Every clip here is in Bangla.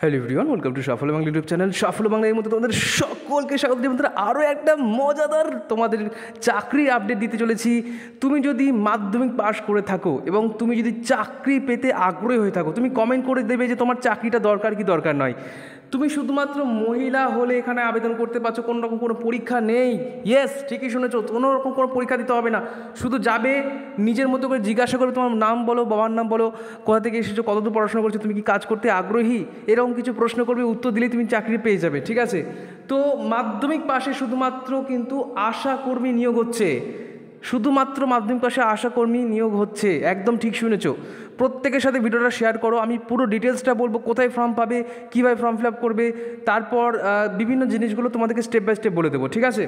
হ্যালো এভরিওয়ান ওয়েলকাম টু সাফল্য বাংলা ইউটিউব চ্যানেল সাফল্য বাংলা এই মধ্যে তোমাদের সকলকে স্বাগত দিয়ে বন্ধুরা আরও একটা মজাদার তোমাদের চাকরি আপডেট দিতে চলেছি তুমি যদি মাধ্যমিক পাশ করে থাকো এবং তুমি যদি চাকরি পেতে আগ্রহী হয়ে থাকো তুমি কমেন্ট করে দেবে যে তোমার চাকরিটা দরকার কি দরকার নয় তুমি শুধুমাত্র মহিলা হলে এখানে আবেদন করতে পারছো কোনো রকম কোনো পরীক্ষা নেই ইয়েস ঠিকই শুনেছো কোনো রকম কোনো পরীক্ষা দিতে হবে না শুধু যাবে নিজের মতো করে জিজ্ঞাসা করবে তোমার নাম বলো বাবার নাম বলো কোথা থেকে এসেছো কতদূর পড়াশোনা করছো তুমি কি কাজ করতে আগ্রহী এরকম কিছু প্রশ্ন করবে উত্তর দিলেই তুমি চাকরি পেয়ে যাবে ঠিক আছে তো মাধ্যমিক পাশে শুধুমাত্র কিন্তু আশা কর্মী নিয়োগ হচ্ছে শুধুমাত্র মাধ্যমিক পাশে আশাকর্মী নিয়োগ হচ্ছে একদম ঠিক শুনেছ প্রত্যেকের সাথে ভিডিওটা শেয়ার করো আমি পুরো ডিটেলসটা বলবো কোথায় ফর্ম পাবে কীভাবে ফর্ম ফিল করবে তারপর বিভিন্ন জিনিসগুলো তোমাদেরকে স্টেপ বাই স্টেপ বলে দেবো ঠিক আছে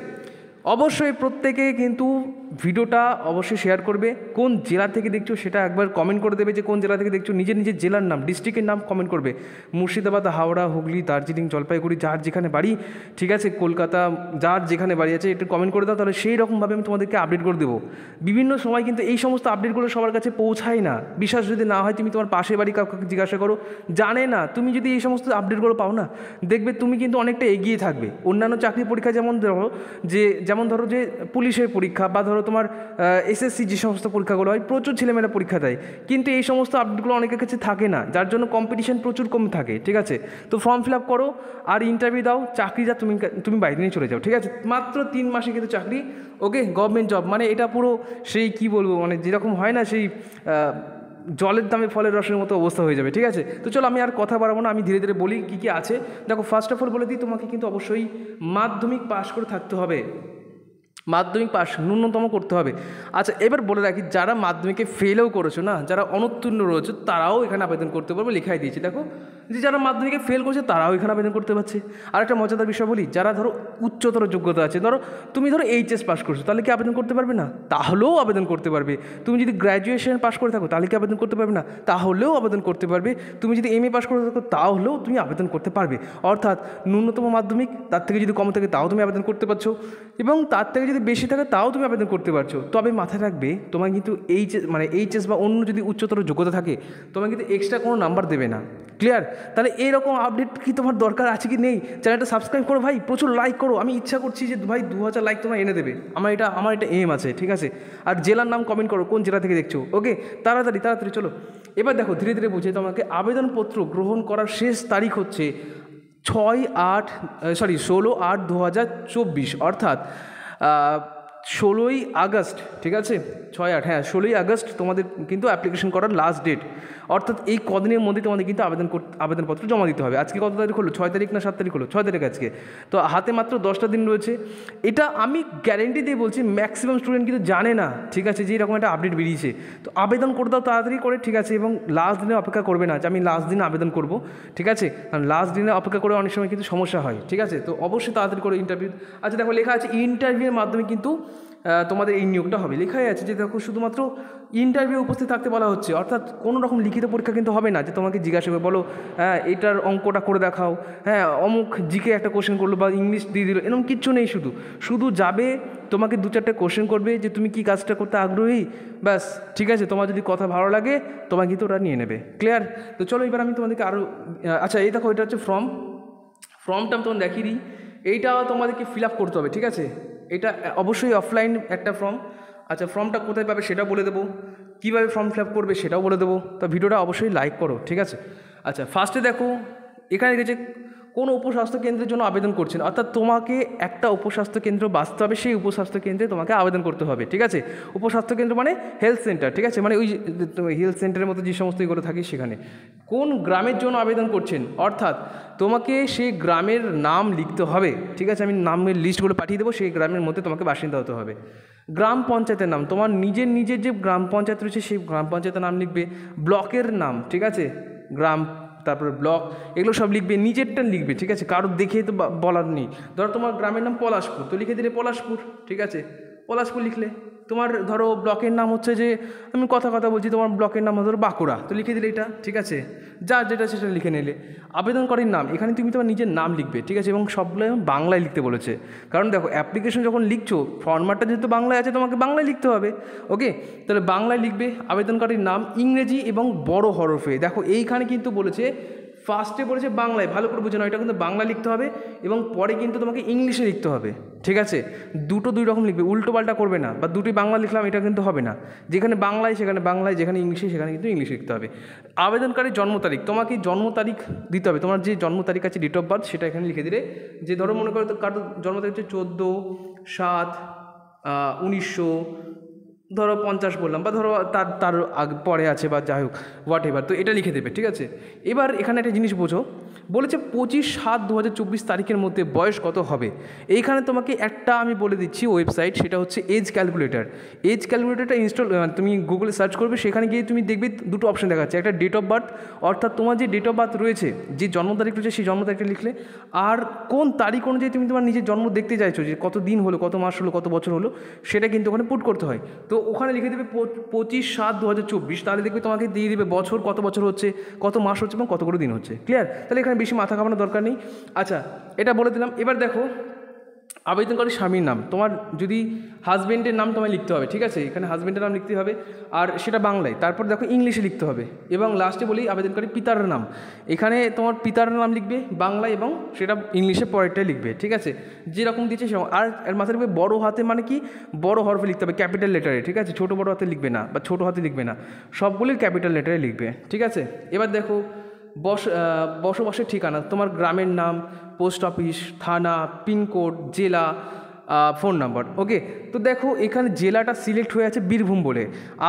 অবশ্যই প্রত্যেকে কিন্তু ভিডিওটা অবশ্যই শেয়ার করবে কোন জেলা থেকে দেখছো সেটা একবার কমেন্ট করে দেবে যে কোন জেলা থেকে দেখছো নিজের নিজের জেলার নাম ডিস্ট্রিক্টের নাম কমেন্ট করবে মুর্শিদাবাদ হাওড়া হুগলি দার্জিলিং জলপাইগুড়ি যার যেখানে বাড়ি ঠিক আছে কলকাতা যার যেখানে বাড়ি আছে একটু কমেন্ট করে দাও তাহলে সেই রকমভাবে আমি তোমাদেরকে আপডেট করে দেবো বিভিন্ন সময় কিন্তু এই সমস্ত আপডেটগুলো সবার কাছে পৌঁছায় না বিশ্বাস যদি না হয় তুমি তোমার পাশে বাড়ি কাউকে জিজ্ঞাসা করো জানে না তুমি যদি এই সমস্ত আপডেটগুলো পাও না দেখবে তুমি কিন্তু অনেকটা এগিয়ে থাকবে অন্যান্য চাকরি পরীক্ষা যেমন ধরো যে যেমন যেমন ধরো যে পুলিশের পরীক্ষা বা ধরো তোমার এসএসসি যে সমস্ত পরীক্ষাগুলো হয় প্রচুর ছেলেমেয়েরা পরীক্ষা দেয় কিন্তু এই সমস্ত আপডেটগুলো অনেকের কাছে থাকে না যার জন্য কম্পিটিশন প্রচুর কম থাকে ঠিক আছে তো ফর্ম ফিল আপ করো আর ইন্টারভিউ দাও চাকরি যা তুমি তুমি বাইরে নিয়ে চলে যাও ঠিক আছে মাত্র তিন মাসে কিন্তু চাকরি ওকে গভর্নমেন্ট জব মানে এটা পুরো সেই কি বলবো মানে যেরকম হয় না সেই জলের দামে ফলের রসের মতো অবস্থা হয়ে যাবে ঠিক আছে তো চলো আমি আর কথা বাড়াবো না আমি ধীরে ধীরে বলি কী কী আছে দেখো ফার্স্ট অফ অল বলে দিই তোমাকে কিন্তু অবশ্যই মাধ্যমিক পাশ করে থাকতে হবে মাধ্যমিক পাস ন্যূনতম করতে হবে আচ্ছা এবার বলে রাখি যারা মাধ্যমিকে ফেলেও করেছো না যারা অনুত্তীর্ণ রয়েছে তারাও এখানে আবেদন করতে পারবে লেখাই দিয়েছি দেখো যে যারা মাধ্যমিকে ফেল করছে তারাও এখানে আবেদন করতে পারছে আর একটা মজাদার বিষয় বলি যারা ধরো উচ্চতর যোগ্যতা আছে ধরো তুমি ধরো এইচএস পাস করছো তাহলে কি আবেদন করতে পারবে না তাহলেও আবেদন করতে পারবে তুমি যদি গ্র্যাজুয়েশন পাস করে থাকো তাহলে কি আবেদন করতে পারবে না তাহলেও আবেদন করতে পারবে তুমি যদি এম এ পাস করে থাকো তাহলেও তুমি আবেদন করতে পারবে অর্থাৎ ন্যূনতম মাধ্যমিক তার থেকে যদি কম থাকে তাও তুমি আবেদন করতে পারছো এবং তার থেকে যদি বেশি থাকে তাও তুমি আবেদন করতে পারছো তবে মাথায় রাখবে তোমার কিন্তু এইচএস মানে এইচএস বা অন্য যদি উচ্চতর যোগ্যতা থাকে তোমার কিন্তু এক্সট্রা কোনো নাম্বার দেবে না ক্লিয়ার তাহলে এইরকম আপডেট কি তোমার দরকার আছে কি নেই চ্যানেলটা সাবস্ক্রাইব করো ভাই প্রচুর লাইক করো আমি ইচ্ছা করছি যে ভাই দু হাজার লাইক তোমার এনে দেবে আমার এটা আমার এটা এম আছে ঠিক আছে আর জেলার নাম কমেন্ট করো কোন জেলা থেকে দেখছো ওকে তাড়াতাড়ি তাড়াতাড়ি চলো এবার দেখো ধীরে ধীরে বুঝে তোমাকে আবেদনপত্র গ্রহণ করার শেষ তারিখ হচ্ছে ছয় আট সরি ষোলো আট দু হাজার চব্বিশ অর্থাৎ ষোলোই আগস্ট ঠিক আছে ছয় আট হ্যাঁ ষোলোই আগস্ট তোমাদের কিন্তু অ্যাপ্লিকেশন করার লাস্ট ডেট অর্থাৎ এই কদিনের মধ্যে তোমাদের কিন্তু আবেদন আবেদনপত্র জমা দিতে হবে আজকে কত তারিখ হলো ছয় তারিখ না সাত তারিখ হলো ছয় তারিখ আজকে তো হাতে মাত্র দশটা দিন রয়েছে এটা আমি গ্যারেন্টি দিয়ে বলছি ম্যাক্সিমাম স্টুডেন্ট কিন্তু জানে না ঠিক আছে যে এরকম একটা আপডেট বেরিয়েছে তো আবেদন করে দাও তাড়াতাড়ি করে ঠিক আছে এবং লাস্ট দিনে অপেক্ষা করবে না যে আমি লাস্ট দিনে আবেদন করব ঠিক আছে কারণ লাস্ট দিনে অপেক্ষা করে অনেক সময় কিন্তু সমস্যা হয় ঠিক আছে তো অবশ্যই তাড়াতাড়ি করে ইন্টারভিউ আচ্ছা দেখো লেখা আছে ইন্টারভিউয়ের মাধ্যমে কিন্তু তোমাদের এই নিয়োগটা হবে লেখাই আছে যে দেখো শুধুমাত্র ইন্টারভিউ উপস্থিত থাকতে বলা হচ্ছে অর্থাৎ কোনো রকম লিখিত পরীক্ষা কিন্তু হবে না যে তোমাকে জিজ্ঞাসা করে বলো হ্যাঁ এটার অঙ্কটা করে দেখাও হ্যাঁ অমুক জিকে একটা কোশ্চেন করলো বা ইংলিশ দিয়ে দিল এরকম কিচ্ছু নেই শুধু শুধু যাবে তোমাকে দু চারটে কোশ্চেন করবে যে তুমি কি কাজটা করতে আগ্রহী ব্যাস ঠিক আছে তোমার যদি কথা ভালো লাগে তোমাকে কিন্তু ওটা নিয়ে নেবে ক্লিয়ার তো চলো এবার আমি তোমাদেরকে আরও আচ্ছা এই দেখো এটা হচ্ছে ফর্ম ফর্মটা আমি তোমার দেখিয়ে দিই এইটা তোমাদেরকে ফিল আপ করতে হবে ঠিক আছে এটা অবশ্যই অফলাইন একটা ফর্ম আচ্ছা ফর্মটা কোথায় পাবে সেটা বলে দেবো কীভাবে ফর্ম ফিল করবে সেটাও বলে দেবো তা ভিডিওটা অবশ্যই লাইক করো ঠিক আছে আচ্ছা ফার্স্টে দেখো এখানে গেছে কোন উপস্বাস্থ্য কেন্দ্রের জন্য আবেদন করছেন অর্থাৎ তোমাকে একটা উপস্বাস্থ্য কেন্দ্র বাঁচতে হবে সেই উপস্বাস্থ্য কেন্দ্রে তোমাকে আবেদন করতে হবে ঠিক আছে উপস্বাস্থ্য কেন্দ্র মানে হেলথ সেন্টার ঠিক আছে মানে ওই হেলথ সেন্টারের মতো যে সমস্ত এগুলো থাকে সেখানে কোন গ্রামের জন্য আবেদন করছেন অর্থাৎ তোমাকে সেই গ্রামের নাম লিখতে হবে ঠিক আছে আমি নামের লিস্টগুলো পাঠিয়ে দেবো সেই গ্রামের মধ্যে তোমাকে বাসিন্দা হতে হবে গ্রাম পঞ্চায়েতের নাম তোমার নিজের নিজের যে গ্রাম পঞ্চায়েত রয়েছে সেই গ্রাম পঞ্চায়েতের নাম লিখবে ব্লকের নাম ঠিক আছে গ্রাম তারপরে ব্লক এগুলো সব লিখবে নিজেরটা লিখবে ঠিক আছে কারোর দেখে তো বলার নেই ধরো তোমার গ্রামের নাম পলাশপুর তো লিখে দিলে পলাশপুর ঠিক আছে পলাশপুর লিখলে তোমার ধরো ব্লকের নাম হচ্ছে যে আমি কথা কথা বলছি তোমার ব্লকের নাম ধরো বাঁকুড়া তো লিখে দিলে এটা ঠিক আছে যা যেটা সেটা লিখে নিলে আবেদনকারীর নাম এখানে তুমি তোমার নিজের নাম লিখবে ঠিক আছে এবং সবগুলো বাংলায় লিখতে বলেছে কারণ দেখো অ্যাপ্লিকেশন যখন লিখছো ফর্মারটা যেহেতু বাংলায় আছে তোমাকে বাংলায় লিখতে হবে ওকে তাহলে বাংলায় লিখবে আবেদনকারীর নাম ইংরেজি এবং বড় হরফে দেখো এইখানে কিন্তু বলেছে ফার্স্টে বলেছে বাংলায় ভালো করে বুঝে নাও এটা কিন্তু বাংলা লিখতে হবে এবং পরে কিন্তু তোমাকে ইংলিশে লিখতে হবে ঠিক আছে দুটো দুই রকম লিখবে উল্টো পাল্টা করবে না বা দুটি বাংলা লিখলাম এটা কিন্তু হবে না যেখানে বাংলায় সেখানে বাংলায় যেখানে ইংলিশে সেখানে কিন্তু ইংলিশে লিখতে হবে আবেদনকারীর জন্ম তারিখ তোমাকে জন্ম তারিখ দিতে হবে তোমার যে জন্ম তারিখ আছে ডেট অফ বার্থ সেটা এখানে লিখে দিলে যে ধরো মনে করো তো কারোর জন্ম তারিখ হচ্ছে চোদ্দো সাত উনিশশো ধরো পঞ্চাশ বললাম বা ধরো তার তার আগ পরে আছে বা যাই হোক হোয়াট এভার তো এটা লিখে দেবে ঠিক আছে এবার এখানে একটা জিনিস বোঝো বলেছে পঁচিশ সাত দু তারিখের মধ্যে বয়স কত হবে এইখানে তোমাকে একটা আমি বলে দিচ্ছি ওয়েবসাইট সেটা হচ্ছে এজ ক্যালকুলেটার এজ ক্যালকুলেটারটা ইনস্টল তুমি গুগলে সার্চ করবে সেখানে গিয়ে তুমি দেখবে দুটো অপশন দেখাচ্ছে একটা ডেট অফ বার্থ অর্থাৎ তোমার যে ডেট অফ বার্থ রয়েছে যে জন্ম তারিখ রয়েছে সেই জন্ম তারিখটা লিখলে আর কোন তারিখ অনুযায়ী তুমি তোমার নিজের জন্ম দেখতে চাইছো যে কত দিন হলো কত মাস হলো কত বছর হলো সেটা কিন্তু ওখানে পুট করতে হয় তো ওখানে লিখে দেবে পঁচিশ সাত দু তাহলে দেখবে তোমাকে দিয়ে দেবে বছর কত বছর হচ্ছে কত মাস হচ্ছে এবং কত করে দিন হচ্ছে ক্লিয়ার তাহলে এখানে বেশি মাথা খাওয়ানোর দরকার নেই আচ্ছা এটা বলে দিলাম এবার দেখো আবেদনকারী স্বামীর নাম তোমার যদি হাজব্যান্ডের নাম তোমায় লিখতে হবে ঠিক আছে এখানে হাজব্যান্ডের নাম লিখতে হবে আর সেটা বাংলায় তারপর দেখো ইংলিশে লিখতে হবে এবং লাস্টে বলি আবেদনকারী পিতার নাম এখানে তোমার পিতার নাম লিখবে বাংলায় এবং সেটা ইংলিশে পরেরটাই লিখবে ঠিক আছে যেরকম দিচ্ছে সেরকম আর এর মাথায় লিখবে বড়ো হাতে মানে কি বড় হরফে লিখতে হবে ক্যাপিটাল লেটারে ঠিক আছে ছোটো বড়ো হাতে লিখবে না বা ছোটো হাতে লিখবে না সবগুলির ক্যাপিটাল লেটারে লিখবে ঠিক আছে এবার দেখো বস বসবাসের ঠিকানা তোমার গ্রামের নাম পোস্ট অফিস থানা পিনকোড জেলা ফোন নাম্বার ওকে তো দেখো এখানে জেলাটা সিলেক্ট হয়ে আছে বীরভূম বলে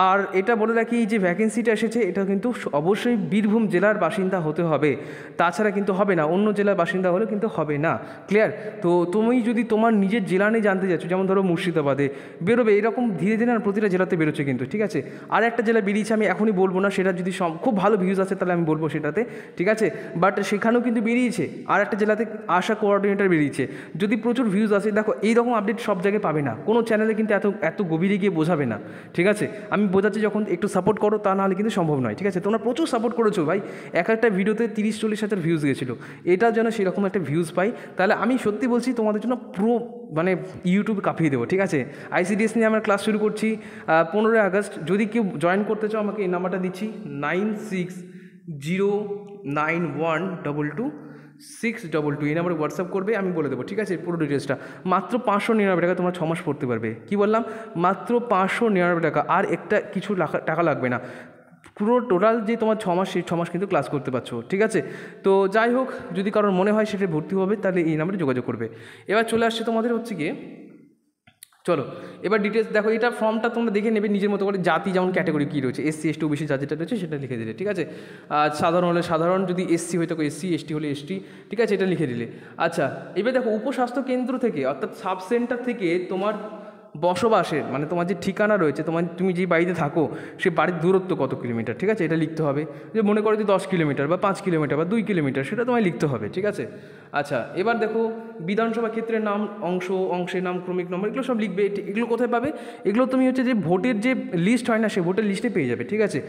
আর এটা বলে রাখি যে ভ্যাকেন্সিটা এসেছে এটা কিন্তু অবশ্যই বীরভূম জেলার বাসিন্দা হতে হবে তাছাড়া কিন্তু হবে না অন্য জেলার বাসিন্দা হলে কিন্তু হবে না ক্লিয়ার তো তুমি যদি তোমার নিজের জেলা নিয়ে জানতে যাচ্ছ যেমন ধরো মুর্শিদাবাদে বেরোবে এরকম ধীরে ধীরে আর প্রতিটা জেলাতে বেরোচ্ছে কিন্তু ঠিক আছে আর একটা জেলা বেরিয়েছে আমি এখনই বলবো না সেটা যদি খুব ভালো ভিউজ আছে তাহলে আমি বলবো সেটাতে ঠিক আছে বাট সেখানেও কিন্তু বেরিয়েছে আর একটা জেলাতে আশা কোঅর্ডিনেটার বেরিয়েছে যদি প্রচুর ভিউজ আসে দেখো এইরকম এরকম আপডেট সব জায়গায় পাবে না কোনো চ্যানেলে কিন্তু এত এত গভীরে গিয়ে বোঝাবে না ঠিক আছে আমি বোঝাচ্ছি যখন একটু সাপোর্ট করো তা নাহলে কিন্তু সম্ভব নয় ঠিক আছে তোমরা প্রচুর সাপোর্ট করেছো ভাই এক একটা ভিডিওতে তিরিশ চল্লিশ হাজার ভিউজ গেছিলো এটা যেন সেরকম একটা ভিউজ পাই তাহলে আমি সত্যি বলছি তোমাদের জন্য পুরো মানে ইউটিউব কাঁপিয়ে দেবো ঠিক আছে আইসিডিএস নিয়ে আমরা ক্লাস শুরু করছি পনেরোই আগস্ট যদি কেউ জয়েন করতে চাও আমাকে এই নাম্বারটা দিচ্ছি nine six zero nine one double two six double two এই নাম্বারে হোয়াটসঅ্যাপ করবে আমি বলে দেবো ঠিক আছে পুরো ডিটেলসটা মাত্র পাঁচশো নিরানব্বই টাকা তোমরা ছমাস পড়তে পারবে কি বললাম মাত্র পাঁচশো নিরানব্বই টাকা আর একটা কিছু টাকা লাগবে না পুরো টোটাল যে তোমার ছ মাস সেই ছ মাস কিন্তু ক্লাস করতে পারছো ঠিক আছে তো যাই হোক যদি কারোর মনে হয় সেটা ভর্তি হবে তাহলে এই নাম্বারে যোগাযোগ করবে এবার চলে আসছে তোমাদের হচ্ছে গিয়ে চলো এবার ডিটেলস দেখো এটা ফর্মটা তোমরা দেখে নেবে নিজের মতো করে জাতি যেমন ক্যাটাগরি কী রয়েছে এসসি এসটি ওবিসি যা যেটা রয়েছে সেটা লিখে দিলে ঠিক আছে আর সাধারণ হলে সাধারণ যদি এসসি হয়ে থাকো এসসি এসটি হলে এসটি ঠিক আছে এটা লিখে দিলে আচ্ছা এবার দেখো উপস্বাস্থ্য কেন্দ্র থেকে অর্থাৎ সাব সেন্টার থেকে তোমার বসবাসের মানে তোমার যে ঠিকানা রয়েছে তোমার তুমি যে বাড়িতে থাকো সে বাড়ির দূরত্ব কত কিলোমিটার ঠিক আছে এটা লিখতে হবে যে মনে করো যে দশ কিলোমিটার বা পাঁচ কিলোমিটার বা দুই কিলোমিটার সেটা তোমায় লিখতে হবে ঠিক আছে আচ্ছা এবার দেখো বিধানসভা ক্ষেত্রের নাম অংশ অংশের নাম ক্রমিক নম্বর এগুলো সব লিখবে এগুলো কোথায় পাবে এগুলো তুমি হচ্ছে যে ভোটের যে লিস্ট হয় না সে ভোটের লিস্টে পেয়ে যাবে ঠিক আছে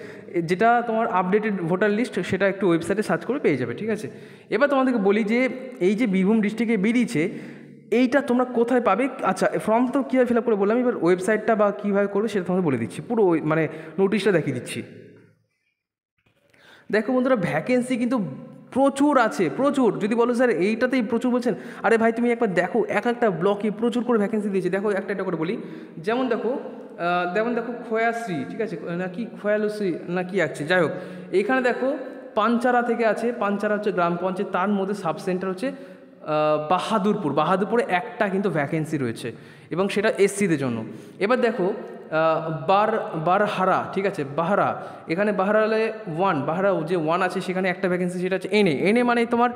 যেটা তোমার আপডেটেড ভোটার লিস্ট সেটা একটু ওয়েবসাইটে সার্চ করে পেয়ে যাবে ঠিক আছে এবার তোমাদেরকে বলি যে এই যে বীরভূম ডিস্ট্রিক্টে বেরিয়েছে এইটা তোমরা কোথায় পাবে আচ্ছা ফর্ম তো কীভাবে ফিল আপ করে বললাম এবার ওয়েবসাইটটা বা কীভাবে করবে সেটা তোমাদের বলে দিচ্ছি পুরো মানে নোটিশটা দেখিয়ে দিচ্ছি দেখো বন্ধুরা ভ্যাকেন্সি কিন্তু প্রচুর আছে প্রচুর যদি বলো স্যার এইটাতেই প্রচুর বলছেন আরে ভাই তুমি একবার দেখো এক একটা ব্লকে প্রচুর করে ভ্যাকেন্সি দিয়েছে দেখো একটা একটা করে বলি যেমন দেখো যেমন দেখো খোয়াশ্রী ঠিক আছে নাকি খোয়ালশ্রী নাকি আছে যাই হোক এখানে দেখো পাঞ্চারা থেকে আছে পাঞ্চারা হচ্ছে গ্রাম পঞ্চায়েত তার মধ্যে সাব সেন্টার হচ্ছে বাহাদুরপুর বাহাদুরপুরে একটা কিন্তু ভ্যাকেন্সি রয়েছে এবং সেটা এসসিদের জন্য এবার দেখো বার বারহারা ঠিক আছে বাহারা এখানে বাহারালে ওয়ান বাহারা যে ওয়ান আছে সেখানে একটা ভ্যাকেন্সি সেটা হচ্ছে এনে এনে মানে তোমার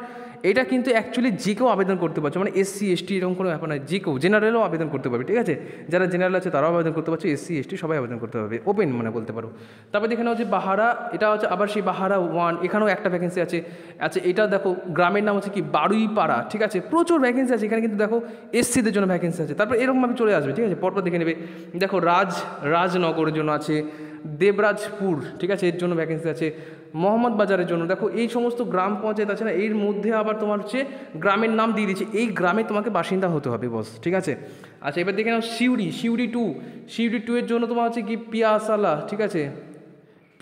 এটা কিন্তু অ্যাকচুয়ালি যে কেউ আবেদন করতে পারছো মানে এসসি এসটি এরকম কোনো ব্যাপার নয় যে কেউ জেনারেলও আবেদন করতে পারবে ঠিক আছে যারা জেনারেল আছে তারাও আবেদন করতে পারছো এসসি এসটি সবাই আবেদন করতে পারবে ওপেন মানে বলতে পারো তারপর দেখে নাও যে বাহারা এটা হচ্ছে আবার সেই বাহারা ওয়ান এখানেও একটা ভ্যাকেন্সি আছে আচ্ছা এটা দেখো গ্রামের নাম হচ্ছে কি বারুইপাড়া ঠিক আছে প্রচুর ভ্যাকেন্সি আছে এখানে কিন্তু দেখো এসসিদের জন্য ভ্যাকেন্সি আছে তারপর এরকমভাবে চলে আসবে ঠিক আছে পরপর দেখে নেবে দেখো রাজ রাজনগরের জন্য আছে দেবরাজপুর ঠিক আছে এর জন্য ভ্যাকেন্সি আছে মোহাম্মদ বাজারের জন্য দেখো এই সমস্ত গ্রাম পঞ্চায়েত আছে না এর মধ্যে আবার তোমার হচ্ছে গ্রামের নাম দিয়ে দিচ্ছে এই গ্রামে তোমাকে বাসিন্দা হতে হবে বস ঠিক আছে আচ্ছা এবার দেখে নাও সিউড়ি সিউড়ি টু শিউরি টু এর জন্য তোমার হচ্ছে কি পিয়াসালা ঠিক আছে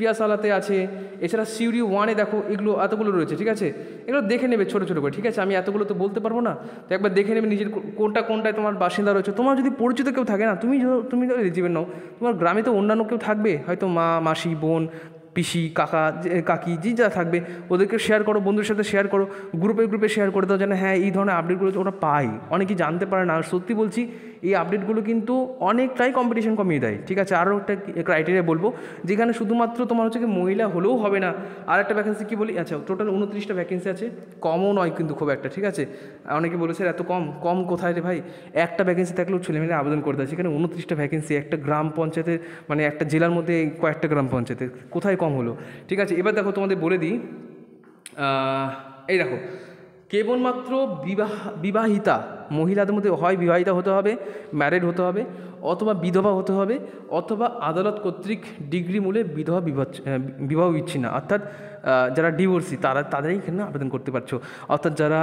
পিয়াশালাতে আছে এছাড়া সিউরি ওয়ানে দেখো এগুলো এতগুলো রয়েছে ঠিক আছে এগুলো দেখে নেবে ছোটো ছোটো করে ঠিক আছে আমি এতগুলো তো বলতে পারবো না তো একবার দেখে নেবে নিজের কোনটা কোনটায় তোমার বাসিন্দা রয়েছে তোমার যদি পরিচিত কেউ থাকে না তুমি তুমি তো নাও তোমার গ্রামে তো অন্যান্য কেউ থাকবে হয়তো মা মাসি বোন পিসি কাকা কাকি যে যা থাকবে ওদেরকে শেয়ার করো বন্ধুর সাথে শেয়ার করো গ্রুপে গ্রুপে শেয়ার করে দাও যেন হ্যাঁ এই ধরনের আপডেটগুলো ওরা পায় অনেকেই জানতে পারে না সত্যি বলছি এই আপডেটগুলো কিন্তু অনেকটাই কম্পিটিশন কমিয়ে দেয় ঠিক আছে আরও একটা ক্রাইটেরিয়া বলবো যেখানে শুধুমাত্র তোমার হচ্ছে কি মহিলা হলেও হবে না আর একটা ভ্যাকেন্সি কী বলি আচ্ছা টোটাল উনত্রিশটা ভ্যাকেন্সি আছে কমও নয় কিন্তু খুব একটা ঠিক আছে অনেকে বলেছে এত কম কম কোথায় রে ভাই একটা ভ্যাকেন্সি থাকলেও ছেলেমেয়েরা আবেদন করে দেয় সেখানে উনত্রিশটা ভ্যাকেন্সি একটা গ্রাম পঞ্চায়েতের মানে একটা জেলার মধ্যে কয়েকটা গ্রাম পঞ্চায়েতের কোথায় কম হলো ঠিক আছে এবার দেখো তোমাদের বলে দিই এই দেখো কেবলমাত্র বিবাহ বিবাহিতা মহিলাদের মধ্যে হয় বিবাহিতা হতে হবে ম্যারেড হতে হবে অথবা বিধবা হতে হবে অথবা আদালত কর্তৃক ডিগ্রি মূলে বিধবা বিবাহ বিবাহ বিচ্ছিন্ন অর্থাৎ যারা ডিভোর্সি তারা তাদেরই এখানে আবেদন করতে পারছো অর্থাৎ যারা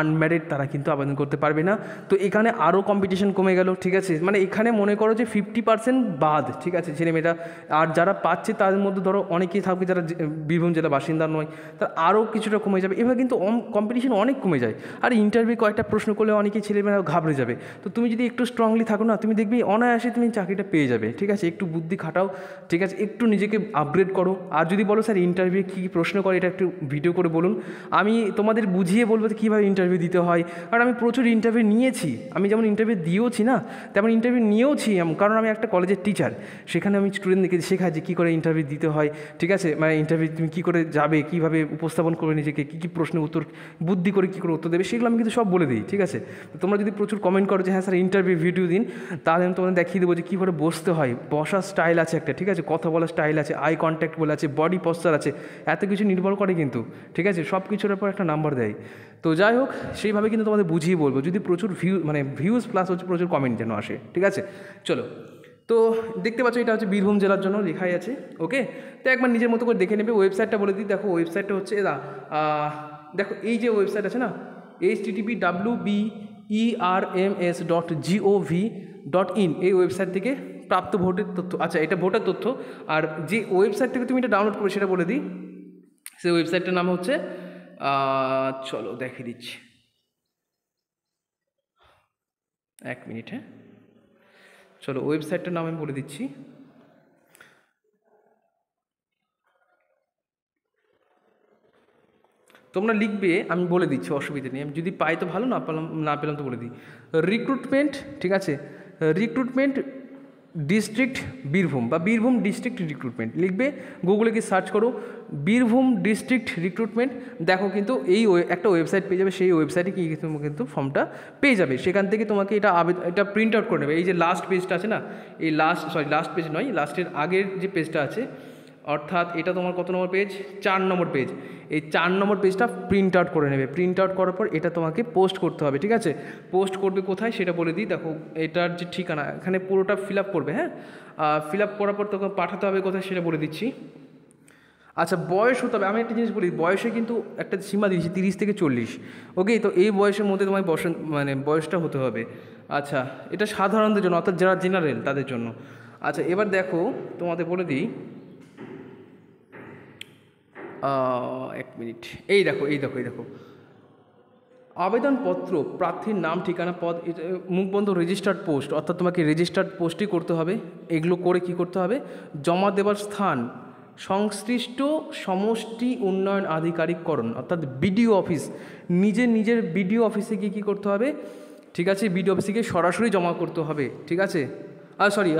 আনম্যারিড তারা কিন্তু আবেদন করতে পারবে না তো এখানে আরও কম্পিটিশন কমে গেল ঠিক আছে মানে এখানে মনে করো যে ফিফটি পার্সেন্ট বাদ ঠিক আছে ছেলেমেয়েরা আর যারা পাচ্ছে তাদের মধ্যে ধরো অনেকেই থাকবে যারা বীরভূম জেলা বাসিন্দা নয় তার আরও কিছুটা কমে যাবে এভাবে কিন্তু কম্পিটিশন অনেক কমে যায় আর ইন্টারভিউ কয়েকটা প্রশ্ন করলে অনেকেই ছেলেমেয়েরা ঘাবড়ে যাবে তো তুমি যদি একটু স্ট্রংলি থাকো না তুমি দেখবে অনায়াসে তুমি চাকরিটা পেয়ে যাবে ঠিক আছে একটু বুদ্ধি খাটাও ঠিক আছে একটু নিজেকে আপগ্রেড করো আর যদি বলো স্যার ইন্টারভিউ কী কী প্রশ্ন করে এটা একটু ভিডিও করে বলুন আমি তোমাদের বুঝিয়ে বলবো যে কীভাবে ইন্টারভিউ দিতে হয় কারণ আমি প্রচুর ইন্টারভিউ নিয়েছি আমি যেমন ইন্টারভিউ দিয়েওছি না তেমন ইন্টারভিউ নিয়েওছি কারণ আমি একটা কলেজের টিচার সেখানে আমি স্টুডেন্টদেরকে শেখাই যে কী করে ইন্টারভিউ দিতে হয় ঠিক আছে মানে ইন্টারভিউ তুমি কী করে যাবে কীভাবে উপস্থাপন করবে নিজেকে কী কী প্রশ্নের উত্তর বুদ্ধি করে কী করে উত্তর দেবে সেগুলো আমি কিন্তু সব বলে দিই ঠিক আছে তোমরা যদি প্রচুর কমেন্ট করো যে হ্যাঁ স্যার ইন্টারভিউ ভিডিও দিন তাহলে আমি তোমাদের দেখিয়ে দেবো যে কীভাবে বসতে হয় বসার স্টাইল আছে একটা ঠিক আছে কথা বলার স্টাইল আছে আই কন্ট্যাক্ট বলে আছে বডি পশ্চার আছে এত কিছু নির্ভর করে কিন্তু ঠিক আছে সব কিছুর ওপর একটা নাম্বার দেয় তো যাই হোক সেইভাবে কিন্তু তোমাদের বুঝিয়ে বলবো যদি প্রচুর ভিউ মানে ভিউজ প্লাস হচ্ছে প্রচুর কমেন্ট যেন আসে ঠিক আছে চলো তো দেখতে পাচ্ছ এটা হচ্ছে বীরভূম জেলার জন্য লেখাই আছে ওকে তো একবার নিজের মতো করে দেখে নেবে ওয়েবসাইটটা বলে দিই দেখো ওয়েবসাইটটা হচ্ছে এরা দেখো এই যে ওয়েবসাইট আছে না H TTP W B S dot GOV dot in এই ওয়েবসাইট থেকে প্রাপ্ত ভোটের তথ্য আচ্ছা এটা ভোটার তথ্য আর যে ওয়েবসাইট থেকে তুমি এটা ডাউনলোড করো সেটা বলে দিই সে ওয়েবসাইটটার নাম হচ্ছে চলো দেখে দিচ্ছি এক মিনিট হ্যাঁ চলো ওয়েবসাইটটার নাম আমি বলে দিচ্ছি তোমরা লিখবে আমি বলে দিচ্ছি অসুবিধা নেই আমি যদি পাই তো ভালো না পেলাম না পেলাম তো বলে দিই রিক্রুটমেন্ট ঠিক আছে রিক্রুটমেন্ট ডিস্ট্রিক্ট বীরভূম বা বীরভূম ডিস্ট্রিক্ট রিক্রুটমেন্ট লিখবে গুগলে কি সার্চ করো বীরভূম ডিস্ট্রিক্ট রিক্রুটমেন্ট দেখো কিন্তু এই একটা ওয়েবসাইট পেয়ে যাবে সেই ওয়েবসাইটে কি তুমি কিন্তু ফর্মটা পেয়ে যাবে সেখান থেকে তোমাকে এটা আবেদ এটা প্রিন্ট আউট করে নেবে এই যে লাস্ট পেজটা আছে না এই লাস্ট সরি লাস্ট পেজ নয় লাস্টের আগের যে পেজটা আছে অর্থাৎ এটা তোমার কত নম্বর পেজ চার নম্বর পেজ এই চার নম্বর পেজটা প্রিন্ট আউট করে নেবে প্রিন্ট আউট করার পর এটা তোমাকে পোস্ট করতে হবে ঠিক আছে পোস্ট করবে কোথায় সেটা বলে দিই দেখো এটার যে ঠিকানা এখানে পুরোটা ফিল আপ করবে হ্যাঁ ফিল আপ করার পর তোকে পাঠাতে হবে কোথায় সেটা বলে দিচ্ছি আচ্ছা বয়স হতে হবে আমি একটা জিনিস বলি বয়সে কিন্তু একটা সীমা দিয়েছি তিরিশ থেকে চল্লিশ ওকে তো এই বয়সের মধ্যে তোমার বয়স মানে বয়সটা হতে হবে আচ্ছা এটা সাধারণদের জন্য অর্থাৎ যারা জেনারেল তাদের জন্য আচ্ছা এবার দেখো তোমাদের বলে দিই এক মিনিট এই দেখো এই দেখো এই দেখো আবেদনপত্র প্রার্থীর নাম ঠিকানা পদ মুখবন্ধ রেজিস্টার্ড পোস্ট অর্থাৎ তোমাকে রেজিস্টার্ড পোস্টই করতে হবে এগুলো করে কি করতে হবে জমা দেবার স্থান সংশ্লিষ্ট সমষ্টি উন্নয়ন আধিকারিককরণ অর্থাৎ বিডিও অফিস নিজের নিজের বিডিও অফিসে গিয়ে কী করতে হবে ঠিক আছে বিডিও অফিসে গিয়ে সরাসরি জমা করতে হবে ঠিক আছে আর সরি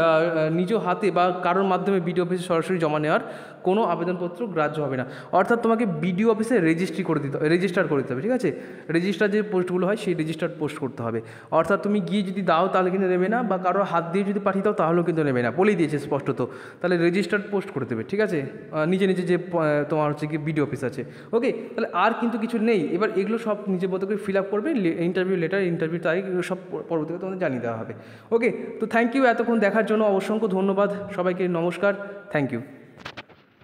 নিজ হাতে বা কারোর মাধ্যমে বিডিও অফিসে সরাসরি জমা নেওয়ার কোনো আবেদনপত্র গ্রাহ্য হবে না অর্থাৎ তোমাকে বিডিও অফিসে রেজিস্ট্রি করে দিতে রেজিস্টার করে দিতে হবে ঠিক আছে রেজিস্টার যে পোস্টগুলো হয় সেই রেজিস্টার পোস্ট করতে হবে অর্থাৎ তুমি গিয়ে যদি দাও তাহলে কিন্তু নেবে না বা কারোর হাত দিয়ে যদি পাঠিয়ে দাও তাহলেও কিন্তু নেবে না বলেই দিয়েছে স্পষ্টত তাহলে রেজিস্টার্ড পোস্ট করে দেবে ঠিক আছে নিজে নিজে যে তোমার হচ্ছে কি বিডিও অফিস আছে ওকে তাহলে আর কিন্তু কিছু নেই এবার এগুলো সব নিজের মতো করে ফিল আপ করবে ইন্টারভিউ লেটার ইন্টারভিউ তারিখ এগুলো সব পরবর্তীতে তোমাদের জানিয়ে দেওয়া হবে ওকে তো থ্যাংক ইউ এতক্ষণ দেখার জন্য অসংখ্য ধন্যবাদ সবাইকে নমস্কার থ্যাংক ইউ